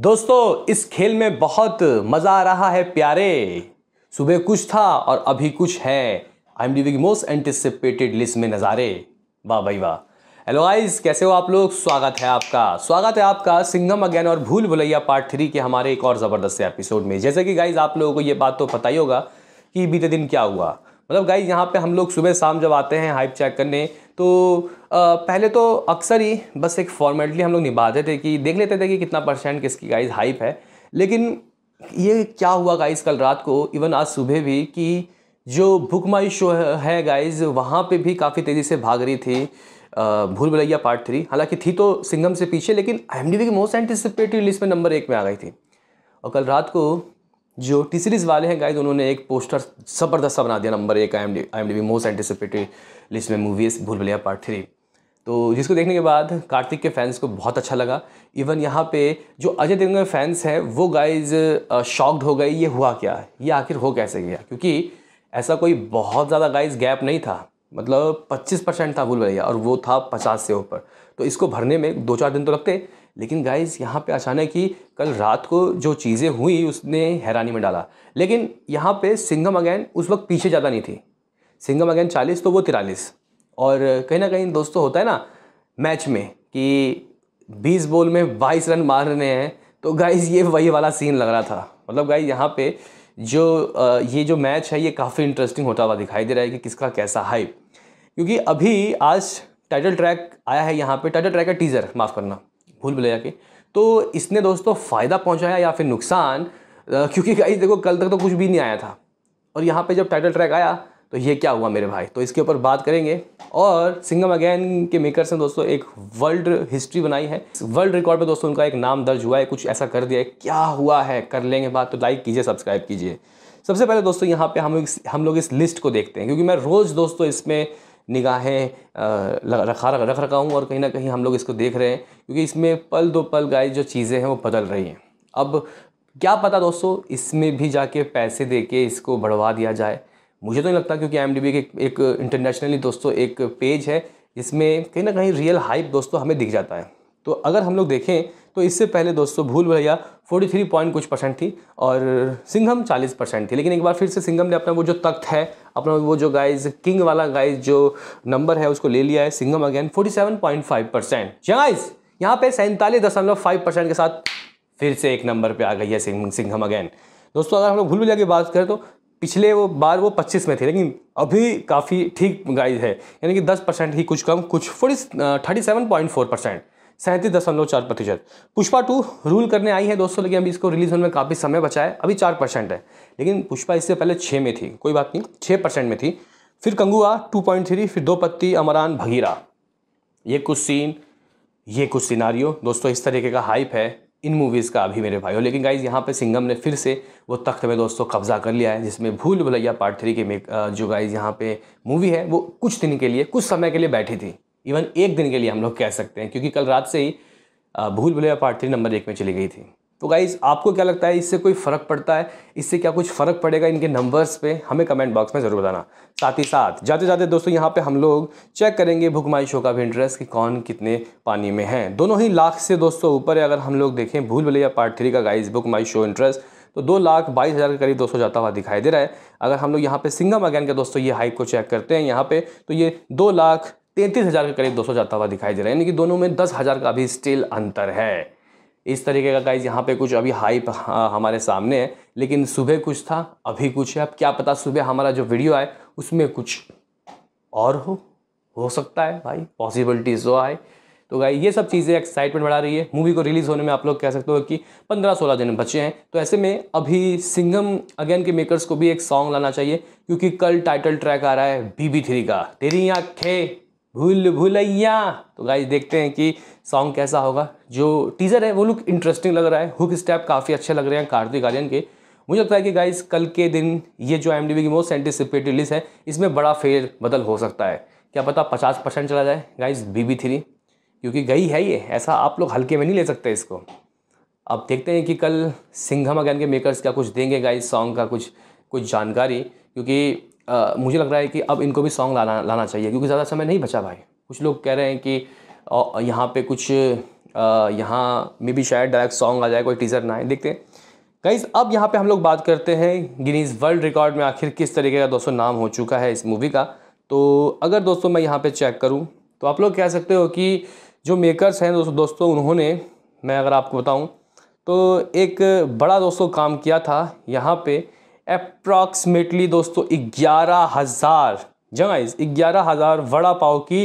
दोस्तों इस खेल में बहुत मज़ा आ रहा है प्यारे सुबह कुछ था और अभी कुछ है I M living most anticipated list में नज़ारे वाह भाई वाह हेलो गाइस कैसे हो आप लोग स्वागत है आपका स्वागत है आपका सिंघम अज्ञान और भूल भुलैया पार्ट थ्री के हमारे एक और ज़बरदस्त एपिसोड में जैसे कि गाइज आप लोगों को ये बात तो पता ही होगा कि बीते दिन क्या हुआ मतलब गाइज यहाँ पे हम लोग सुबह शाम जब आते हैं हाइप चेक करने तो पहले तो अक्सर ही बस एक फॉर्मेलिटी हम लोग निभाते थे कि देख लेते थे कि कितना परसेंट किसकी गाइस हाइप है लेकिन ये क्या हुआ गाइस कल रात को इवन आज सुबह भी कि जो भुक माई शो है गाइज वहाँ पे भी काफ़ी तेज़ी से भाग रही थी भूल भलैया पार्ट थ्री हालांकि थी तो सिंगम से पीछे लेकिन आई की मोस्ट एंटिसिपेटेड लिस्ट में नंबर एक में आ गई थी और कल रात को जो टी सीरीज़ वाले हैं गाइज उन्होंने एक पोस्टर ज़बरदस्त बना दिया नंबर एक I M D I M D most anticipated list में movies Bhool Bhulaiyaa part three तो जिसको देखने के बाद कार्तिक के फैंस को बहुत अच्छा लगा इवन यहाँ पे जो अजय देवगन के फैंस हैं वो गाइज शॉक्ड हो गए ये हुआ क्या ये आखिर हो कैसे गया क्योंकि ऐसा कोई बहुत ज़्यादा गाइज गैप नहीं था मतलब 25 परसेंट था भूल भैया और वो था 50 से ऊपर तो इसको भरने में दो चार दिन तो लगते लेकिन गाइस यहाँ पे अचानक ही कल रात को जो चीज़ें हुई उसने हैरानी में डाला लेकिन यहाँ पे सिंगम अगैन उस वक्त पीछे ज़्यादा नहीं थी सिंगम अगैन चालीस तो वो तिरालीस और कहीं ना कहीं दोस्तों होता है ना मैच में कि बीस बॉल में बाईस रन मार रहे हैं तो गाइज़ ये वही वाला सीन लग रहा था मतलब गाइज यहाँ पे जो ये जो मैच है ये काफ़ी इंटरेस्टिंग होता हुआ दिखाई दे रहा है कि किसका कैसा हाइप क्योंकि अभी आज टाइटल ट्रैक आया है यहाँ पे टाइटल ट्रैक का टीज़र माफ़ करना भूल भुलैया के तो इसने दोस्तों फ़ायदा पहुंचाया या फिर नुकसान क्योंकि गाइस देखो कल तक तो कुछ भी नहीं आया था और यहाँ पे जब टाइटल ट्रैक आया तो ये क्या हुआ मेरे भाई तो इसके ऊपर बात करेंगे और सिंगम अगैन के मेकर्स ने दोस्तों एक वर्ल्ड हिस्ट्री बनाई है वर्ल्ड रिकॉर्ड पे दोस्तों उनका एक नाम दर्ज हुआ है कुछ ऐसा कर दिया है क्या हुआ है कर लेंगे बात तो लाइक कीजिए सब्सक्राइब कीजिए सबसे पहले दोस्तों यहाँ पे हम हम लोग इस लिस्ट को देखते हैं क्योंकि मैं रोज़ दोस्तों इसमें निगाहें रखा रख रखा हूँ और कहीं ना कहीं हम लोग इसको देख रहे हैं क्योंकि इसमें पल दो पल गाय जो चीज़ें हैं वो बदल रही हैं अब क्या पता दोस्तों इसमें भी जाके पैसे दे के इसको बढ़वा दिया जाए मुझे तो नहीं लगता क्योंकि एम के एक, एक इंटरनेशनली दोस्तों एक पेज है जिसमें कहीं ना कहीं रियल हाइप दोस्तों हमें दिख जाता है तो अगर हम लोग देखें तो इससे पहले दोस्तों भूल भैया 43 पॉइंट कुछ परसेंट थी और सिंघम 40 परसेंट थी लेकिन एक बार फिर से सिंघम ने अपना वो जो तख्त है अपना वो जो गाइज किंग वाला गाइज जो नंबर है उसको ले लिया है सिंघम अगेन 47.5 परसेंट गाइज यहाँ पे सैंतालीस दशमलव फाइव परसेंट के साथ फिर से एक नंबर पर आ गई है सिंघम सिंघम अगेन दोस्तों अगर हम लोग भूल भैया की बात करें तो पिछले वो बार वो 25 में थे लेकिन अभी काफ़ी ठीक गाइज है यानी कि 10 परसेंट ही कुछ कम कुछ forty thirty seven point four percent सैंतीस दशमलव चार प्रतिशत पुष्पा टू रूल करने आई है दोस्तों लेकिन अभी इसको रिलीज होने में काफ़ी समय बचा है अभी चार परसेंट है लेकिन पुष्पा इससे पहले छः में थी कोई बात नहीं छः परसेंट में थी फिर कंगुआ टू पॉइंट थ्री फिर दो पत्ती अमरान भगीरा ये कुछ सीन ये कुछ सिनारियो दोस्तों इस तरीके का हाइप है इन मूवीज़ का अभी मेरे भाइयों लेकिन गाइज यहाँ पे सिंगम ने फिर से वो तख्त में दोस्तों कब्जा कर लिया है जिसमें भूल भुलैया पार्ट थ्री की जो गाइज यहाँ पे मूवी है वो कुछ दिन के लिए कुछ समय के लिए बैठी थी इवन एक दिन के लिए हम लोग कह सकते हैं क्योंकि कल रात से ही भूल भुलैया पार्ट थ्री नंबर एक में चली गई थी तो गाइज आपको क्या लगता है इससे कोई फ़र्क पड़ता है इससे क्या कुछ फ़र्क पड़ेगा इनके नंबर्स पे हमें कमेंट बॉक्स में ज़रूर बताना साथ ही साथ जाते जाते दोस्तों यहाँ पे हम लोग चेक करेंगे माई शो का भी इंटरेस्ट कि कौन कितने पानी में है दोनों ही लाख से दोस्तों ऊपर है अगर हम लोग देखें भूल भुलैया पार्ट थ्री का guys book my show interest तो दो लाख बाईस हज़ार के करीब दोस्तों जाता हुआ दिखाई दे रहा है अगर हम लोग यहाँ पे सिंगम अगैन के दोस्तों ये हाइक को चेक करते हैं यहाँ पे तो ये दो लाख तैंतीस हज़ार के करीब सौ जाता हुआ दिखाई दे रहा है यानी कि दोनों में दस हज़ार का अभी स्टिल अंतर है इस तरीके का गाइज यहाँ पे कुछ अभी हाइप हमारे सामने है लेकिन सुबह कुछ था अभी कुछ है अब क्या पता सुबह हमारा जो वीडियो आए उसमें कुछ और हो हो सकता है भाई पॉसिबिलिटीज़ हो तो आए तो गाई ये सब चीज़ें एक्साइटमेंट बढ़ा रही है मूवी को रिलीज़ होने में आप लोग कह सकते हो कि पंद्रह सोलह दिन बचे हैं तो ऐसे में अभी सिंगम अगेन के मेकर्स को भी एक सॉन्ग लाना चाहिए क्योंकि कल टाइटल ट्रैक आ रहा है बीबी थ्री का तेरी आँखें भूल भूलैया तो गाइज देखते हैं कि सॉन्ग कैसा होगा जो टीज़र है वो लुक इंटरेस्टिंग लग रहा है हुक स्टेप काफ़ी अच्छे लग रहे हैं कार्तिक आर्यन के मुझे लगता है कि गाइज कल के दिन ये जो एम की मोस्ट एंटिसिपेटेड रिलीज है इसमें बड़ा फेर बदल हो सकता है क्या पता पचास परसेंट चला जाए गाइज बी बी थ्री क्योंकि गई है ये ऐसा आप लोग हल्के में नहीं ले सकते इसको अब देखते हैं कि कल सिंघम अगैन के मेकर्स क्या कुछ देंगे गाइज सॉन्ग का कुछ कुछ जानकारी क्योंकि आ, मुझे लग रहा है कि अब इनको भी सॉन्ग लाना लाना चाहिए क्योंकि ज़्यादा समय नहीं बचा भाई कुछ लोग कह रहे हैं कि यहाँ पे कुछ यहाँ मे भी शायद डायरेक्ट सॉन्ग आ जाए कोई टीज़र ना आए देखते हैं कई अब यहाँ पे हम लोग बात करते हैं गिनीज़ वर्ल्ड रिकॉर्ड में आखिर किस तरीके का दोस्तों नाम हो चुका है इस मूवी का तो अगर दोस्तों मैं यहाँ पे चेक करूँ तो आप लोग कह सकते हो कि जो मेकर्स हैं दोस्तों दोस्तों उन्होंने मैं अगर आपको बताऊँ तो एक बड़ा दोस्तों काम किया था यहाँ पर अप्रॉक्सीमेटली दोस्तों ग्यारह हज़ार जगाइज ग्यारह हज़ार वड़ा पाव की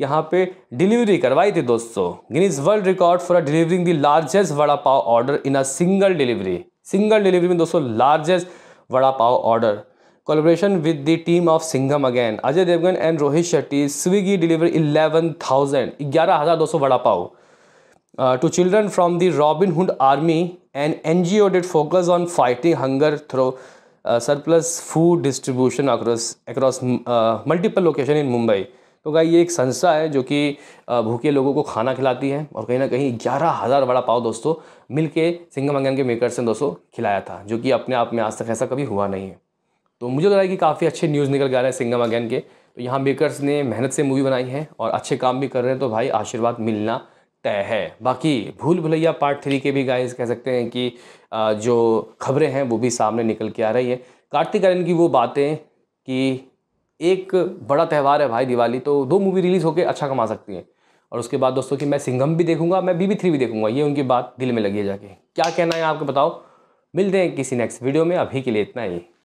यहाँ पे डिलीवरी करवाई थी दोस्तों Guinness World Record for delivering the largest vada pav order in a single delivery single delivery में दोस्तों largest vada pav order collaboration with the team of Singham again Ajay Devgn and Rohit Shetty Swiggy delivery eleven thousand ग्यारह हज़ार दो सौ vada pav to children from the Robin Hood Army and N G O डिट focus on fighting hunger through surplus food distribution across across multiple location in Mumbai तो guy ये एक संस्था है जो कि uh, भूखे लोगों को खाना खिलाती है और कहीं ना कहीं ग्यारह हज़ार बड़ा पाव दोस्तों मिल के सिंगमंगन के मेकर्स ने दोस्तों खिलाया था जो कि अपने आप में आज तक ऐसा कभी हुआ नहीं है तो मुझे तो लगा कि काफ़ी अच्छे न्यूज़ निकल के आ रहे हैं सिंगम अगैन के तो यहाँ मेकर्स ने मेहनत से मूवी बनाई है और अच्छे काम भी कर रहे हैं तो भाई आशीर्वाद मिलना तय है बाकी भूल भुलैया पार्ट थ्री के भी गाइस कह सकते हैं कि जो खबरें हैं वो भी सामने निकल के आ रही है कार्तिक आर्यन की वो बातें कि एक बड़ा त्यौहार है भाई दिवाली तो दो मूवी रिलीज़ होकर अच्छा कमा सकती हैं और उसके बाद दोस्तों कि मैं सिंघम भी देखूंगा मैं बीबी थ्री भी देखूंगा ये उनकी बात दिल में लगी है जाके क्या कहना है आपको बताओ मिलते हैं किसी नेक्स्ट वीडियो में अभी के लिए इतना ही